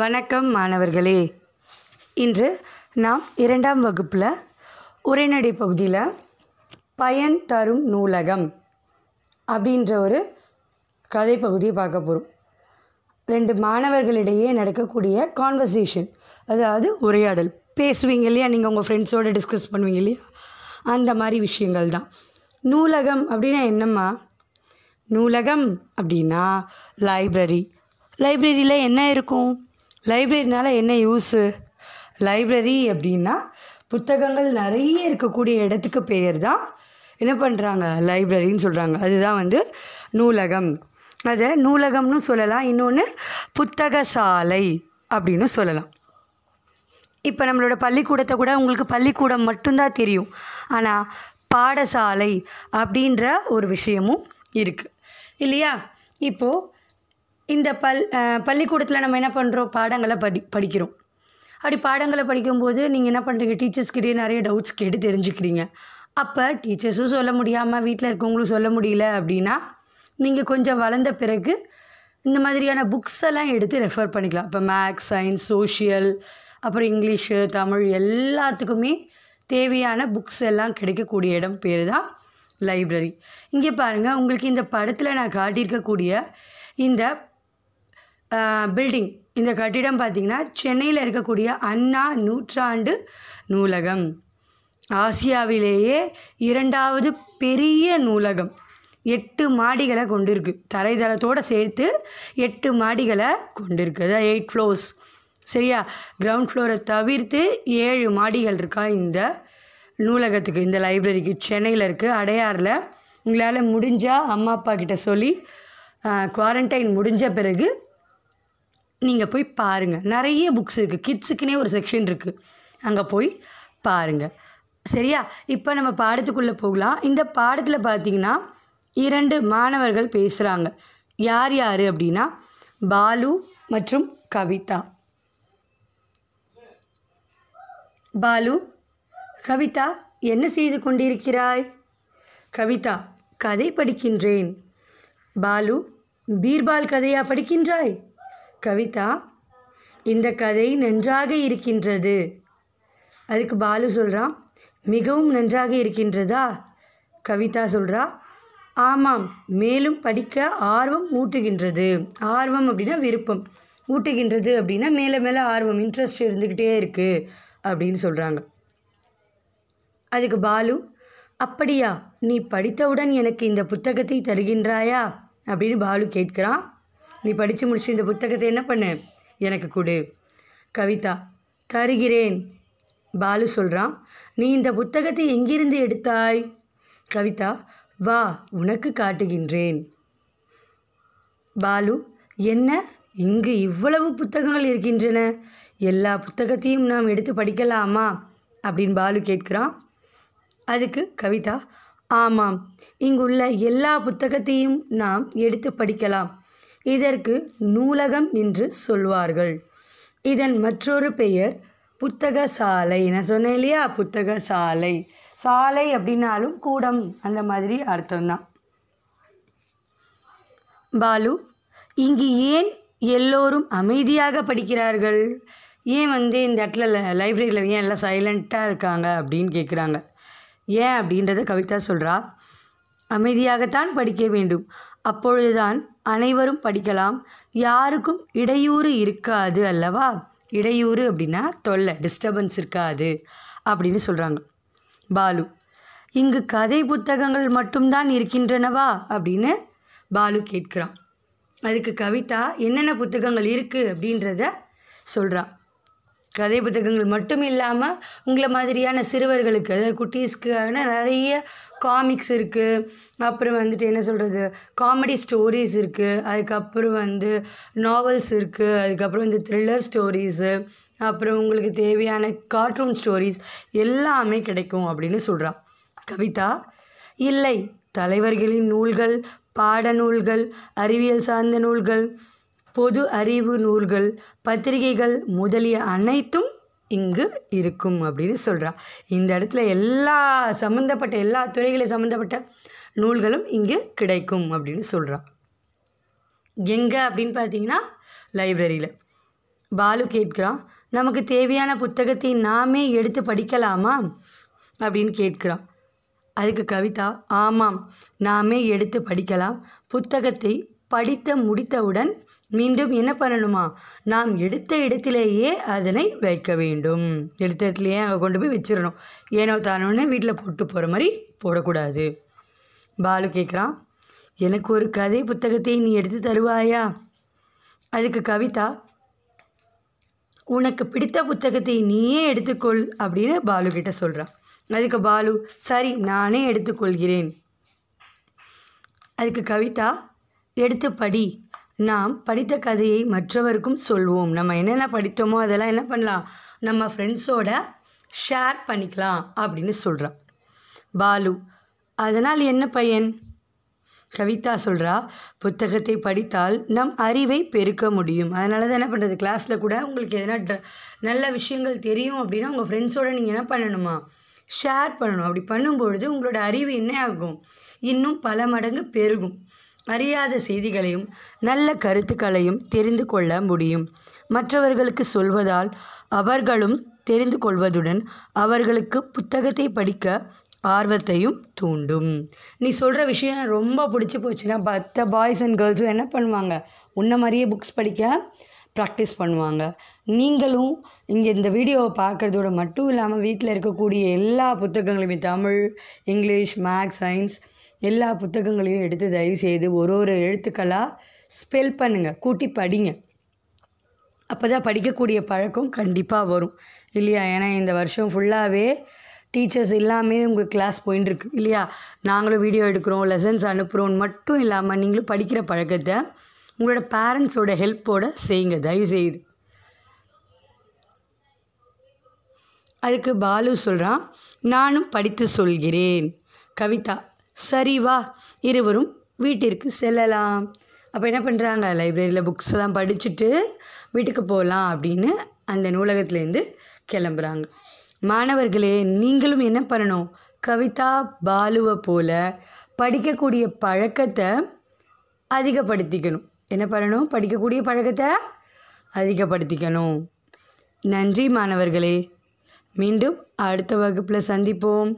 வணக்கம் மாணவர்களே இன்று நாம் இரண்டாம் வகுப்பில் உரைநடை பகுதியில் பயன் தரும் நூலகம் அப்படின்ற ஒரு கதை பகுதியை பார்க்க போகிறோம் ரெண்டு மாணவர்களிடையே நடக்கக்கூடிய கான்வர்சேஷன் அதாவது உரையாடல் பேசுவீங்க இல்லையா நீங்கள் உங்கள் ஃப்ரெண்ட்ஸோடு டிஸ்கஸ் பண்ணுவீங்க இல்லையா அந்த மாதிரி விஷயங்கள் தான் நூலகம் அப்படின்னா என்னம்மா நூலகம் அப்படின்னா லைப்ரரி லைப்ரரியில் என்ன இருக்கும் லைப்ரரினால் என்ன யூஸு லைப்ரரி அப்படின்னா புத்தகங்கள் நிறைய இருக்கக்கூடிய இடத்துக்கு பேர் தான் என்ன பண்ணுறாங்க லைப்ரரின்னு சொல்கிறாங்க அதுதான் வந்து நூலகம் அதை நூலகம்னு சொல்லலாம் இன்னொன்று புத்தக சாலை அப்படின்னு சொல்லலாம் இப்போ நம்மளோட பள்ளிக்கூடத்தை கூட உங்களுக்கு பள்ளிக்கூடம் மட்டும்தான் தெரியும் ஆனால் பாடசாலை அப்படின்ற ஒரு விஷயமும் இருக்குது இல்லையா இப்போது இந்த பல் பள்ளிக்கூடத்தில் நம்ம என்ன பண்ணுறோம் பாடங்களை படி படிக்கிறோம் அப்படி பாடங்களை படிக்கும்போது நீங்கள் என்ன பண்ணுறீங்க டீச்சர்ஸ்கிட்டே நிறைய டவுட்ஸ் கேட்டு தெரிஞ்சுக்கிறீங்க அப்போ டீச்சர்ஸும் சொல்ல முடியாமல் வீட்டில் இருக்கவங்களும் சொல்ல முடியல அப்படின்னா நீங்கள் கொஞ்சம் வளர்ந்த பிறகு இந்த மாதிரியான புக்ஸ் எல்லாம் எடுத்து ரெஃபர் பண்ணிக்கலாம் இப்போ மேக்ஸ் சயின்ஸ் சோஷியல் அப்புறம் இங்கிலீஷு தமிழ் எல்லாத்துக்குமே தேவையான புக்ஸ் எல்லாம் கிடைக்கக்கூடிய இடம் பேர் தான் லைப்ரரி இங்கே பாருங்கள் உங்களுக்கு இந்த படத்தில் நான் காட்டியிருக்கக்கூடிய இந்த பில்டிங் இந்த கட்டிடம் பார்த்திங்கன்னா சென்னையில் இருக்கக்கூடிய அண்ணா நூற்றாண்டு நூலகம் ஆசியாவிலேயே இரண்டாவது பெரிய நூலகம் எட்டு மாடிகளை கொண்டிருக்கு தரைதளத்தோடு சேர்த்து எட்டு மாடிகளை கொண்டிருக்கு அதாவது எயிட் ஃப்ளோர்ஸ் சரியா கிரவுண்ட் ஃப்ளோரை தவிர்த்து ஏழு மாடிகள் இருக்கா இந்த நூலகத்துக்கு இந்த லைப்ரரிக்கு சென்னையில் இருக்குது அடையாரில் உங்களால் முடிஞ்சால் அம்மா அப்பா கிட்ட சொல்லி குவாரண்டைன் முடிஞ்ச பிறகு நீங்கள் போய் பாருங்கள் நிறைய புக்ஸ் இருக்குது கிட்ஸுக்குனே ஒரு செக்ஷன் இருக்குது அங்கே போய் பாருங்கள் சரியா இப்போ நம்ம பாடத்துக்குள்ளே போகலாம் இந்த பாடத்தில் பார்த்திங்கன்னா இரண்டு மாணவர்கள் பேசுகிறாங்க யார் யார் அப்படின்னா பாலு மற்றும் கவிதா பாலு கவிதா என்ன செய்து கொண்டிருக்கிறாய் கவிதா கதை படிக்கின்றேன் பாலு பீர்பால் கதையா படிக்கின்றாய் கவிதா இந்த கதை நன்றாக இருக்கின்றது அதுக்கு பாலு சொல்கிறான் மிகவும் நன்றாக இருக்கின்றதா கவிதா சொல்கிறா ஆமாம் மேலும் படிக்க ஆர்வம் ஊட்டுகின்றது ஆர்வம் அப்படின்னா விருப்பம் ஊட்டுகின்றது அப்படின்னா மேலே மேலே ஆர்வம் இன்ட்ரெஸ்ட் இருந்துக்கிட்டே இருக்குது அப்படின்னு சொல்கிறாங்க அதுக்கு பாலு அப்படியா நீ படித்தவுடன் எனக்கு இந்த புத்தகத்தை தருகின்றாயா அப்படின்னு பாலு கேட்குறான் நீ படித்து முடிச்சு இந்த புத்தகத்தை என்ன பண்ணு எனக்கு கொடு கவிதா தருகிறேன் பாலு சொல்கிறான் நீ இந்த புத்தகத்தை எங்கிருந்து எடுத்தாய் கவிதா வா உனக்கு காட்டுகின்றேன் பாலு என்ன இங்கு இவ்வளவு புத்தகங்கள் இருக்கின்றன எல்லா புத்தகத்தையும் நாம் எடுத்து படிக்கலாமா அப்படின்னு பாலு கேட்குறான் அதுக்கு கவிதா ஆமாம் இங்குள்ள எல்லா புத்தகத்தையும் நாம் எடுத்து படிக்கலாம் இதற்கு நூலகம் என்று சொல்வார்கள் இதன் மற்றொரு பெயர் புத்தக சாலை நான் சொன்னேன் இல்லையா புத்தக சாலை சாலை அப்படின்னாலும் கூடம் அந்த மாதிரி அர்த்தம்தான் பாலு இங்கு ஏன் எல்லோரும் அமைதியாக படிக்கிறார்கள் ஏன் வந்து இந்த இடத்துல லைப்ரரியில் ஏன் எல்லாம் சைலண்ட்டாக இருக்காங்க அப்படின்னு கேட்குறாங்க ஏன் அப்படின்றத கவிதா சொல்கிறா அமைதியாகத்தான் படிக்க வேண்டும் அப்பொழுதுதான் அனைவரும் படிக்கலாம் யாருக்கும் இடையூறு இருக்காது அல்லவா இடையூறு அப்படின்னா தொல்லை டிஸ்டர்பன்ஸ் இருக்காது அப்படின்னு சொல்கிறாங்க பாலு இங்கு கதை புத்தகங்கள் மட்டும்தான் இருக்கின்றனவா அப்படின்னு பாலு கேட்குறான் அதுக்கு கவிதா என்னென்ன புத்தகங்கள் இருக்குது அப்படின்றத சொல்கிறான் கதை புத்தகங்கள் மட்டும் இல்லாமல் உங்களை மாதிரியான சிறுவர்களுக்கு அதாவது குட்டீஸ்க்கான நிறைய காமிக்ஸ் இருக்குது அப்புறம் வந்துட்டு என்ன சொல்கிறது காமெடி ஸ்டோரிஸ் இருக்குது அதுக்கப்புறம் வந்து நாவல்ஸ் இருக்குது அதுக்கப்புறம் வந்து த்ரில்லர் ஸ்டோரிஸு அப்புறம் உங்களுக்கு தேவையான கார்ட்டூன் ஸ்டோரிஸ் எல்லாமே கிடைக்கும் அப்படின்னு சொல்கிறான் கவிதா இல்லை தலைவர்களின் நூல்கள் பாடநூல்கள் அறிவியல் சார்ந்த நூல்கள் பொது அறிவு நூல்கள் பத்திரிகைகள் முதலிய அனைத்தும் இங்கு இருக்கும் அப்படின்னு சொல்கிறா இந்த இடத்துல எல்லா சம்மந்தப்பட்ட எல்லா துறைகளை சம்மந்தப்பட்ட நூல்களும் இங்கு கிடைக்கும் அப்படின்னு சொல்கிறா எங்கே அப்படின்னு பார்த்தீங்கன்னா லைப்ரரியில் பாலு கேட்குறான் நமக்கு தேவையான புத்தகத்தை நாமே எடுத்து படிக்கலாமா அப்படின்னு கேட்குறான் அதுக்கு கவிதா ஆமாம் நாமே எடுத்து படிக்கலாம் புத்தகத்தை படித்த முடித்தவுடன் மீண்டும் என்ன பண்ணணுமா நாம் எடுத்த இடத்திலேயே அதனை வைக்க வேண்டும் எடுத்த இடத்துலையே அங்கே கொண்டு போய் வச்சிடணும் ஏனோ தானோன்னு வீட்டில் போட்டு போகிற மாதிரி போடக்கூடாது பாலு கேட்குறான் எனக்கு ஒரு கதை புத்தகத்தை நீ எடுத்து தருவாயா அதுக்கு கவிதா உனக்கு பிடித்த புத்தகத்தை நீயே எடுத்துக்கொள் அப்படின்னு பாலு கிட்ட சொல்கிறான் அதுக்கு பாலு சரி நானே எடுத்துக்கொள்கிறேன் அதுக்கு கவிதா எடுத்து படி நாம் படித்த கதையை மற்றவருக்கும் சொல்வோம் நம்ம என்னென்ன படித்தோமோ அதெல்லாம் என்ன பண்ணலாம் நம்ம ஃப்ரெண்ட்ஸோட ஷேர் பண்ணிக்கலாம் அப்படின்னு சொல்கிறான் பாலு அதனால் என்ன பையன் கவிதா சொல்கிறா புத்தகத்தை படித்தால் நம் அறிவை பெருக்க முடியும் அதனால தான் என்ன பண்ணுறது கிளாஸில் கூட உங்களுக்கு எதனா ட்ர நல்ல விஷயங்கள் தெரியும் அப்படின்னா உங்கள் ஃப்ரெண்ட்ஸோடு நீங்கள் என்ன பண்ணணுமா ஷேர் பண்ணணும் அப்படி பண்ணும்பொழுது உங்களோட அறிவு என்ன ஆகும் இன்னும் பல மடங்கு பெருகும் அறியாத செய்திகளையும் நல்ல கருத்துக்களையும் தெரிந்து கொள்ள முடியும் மற்றவர்களுக்கு சொல்வதால் அவர்களும் தெரிந்து கொள்வதுடன் அவர்களுக்கு புத்தகத்தை படிக்க ஆர்வத்தையும் தூண்டும் நீ சொல்கிற விஷயம் ரொம்ப பிடிச்சி போச்சுன்னா பத்த பாய்ஸ் அண்ட் கேர்ள்ஸும் என்ன பண்ணுவாங்க உன்ன மாதிரியே புக்ஸ் படிக்க ப்ராக்டிஸ் பண்ணுவாங்க நீங்களும் இங்கே இந்த வீடியோவை பார்க்குறதோட மட்டும் இல்லாமல் வீட்டில் இருக்கக்கூடிய எல்லா புத்தகங்களுமே தமிழ் இங்கிலீஷ் மேக்ஸ் சயின்ஸ் எல்லா புத்தகங்களையும் எடுத்து தயவு செய்து ஒரு ஒரு எழுத்துக்களாக ஸ்பெல் பண்ணுங்கள் கூட்டி படிங்க அப்போ தான் படிக்கக்கூடிய பழக்கம் கண்டிப்பாக வரும் இல்லையா ஏன்னா இந்த வருஷம் ஃபுல்லாகவே டீச்சர்ஸ் எல்லாமே உங்களுக்கு கிளாஸ் போயின்னு இருக்கு இல்லையா நாங்களும் வீடியோ எடுக்கிறோம் லெசன்ஸ் அனுப்புகிறோம் மட்டும் இல்லாமல் நீங்களும் படிக்கிற பழக்கத்தை உங்களோட பேரண்ட்ஸோட ஹெல்ப்போடு செய்யுங்க தயவு செய்து அதுக்கு பாலு சொல்கிறான் நானும் படித்து சொல்கிறேன் கவிதா சரி வா இருவரும் வீட்டிற்கு செல்லலாம் அப்போ என்ன பண்ணுறாங்க லைப்ரரியில் எல்லாம் படிச்சுட்டு வீட்டுக்கு போகலாம் அப்படின்னு அந்த நூலகத்துலேருந்து கிளம்புறாங்க மாணவர்களே நீங்களும் என்ன பண்ணணும் கவிதா பாலுவை போல் படிக்கக்கூடிய பழக்கத்தை அதிகப்படுத்திக்கணும் என்ன பண்ணணும் படிக்கக்கூடிய பழக்கத்தை அதிகப்படுத்திக்கணும் நன்றி மாணவர்களே மீண்டும் அடுத்த வகுப்பில் சந்திப்போம்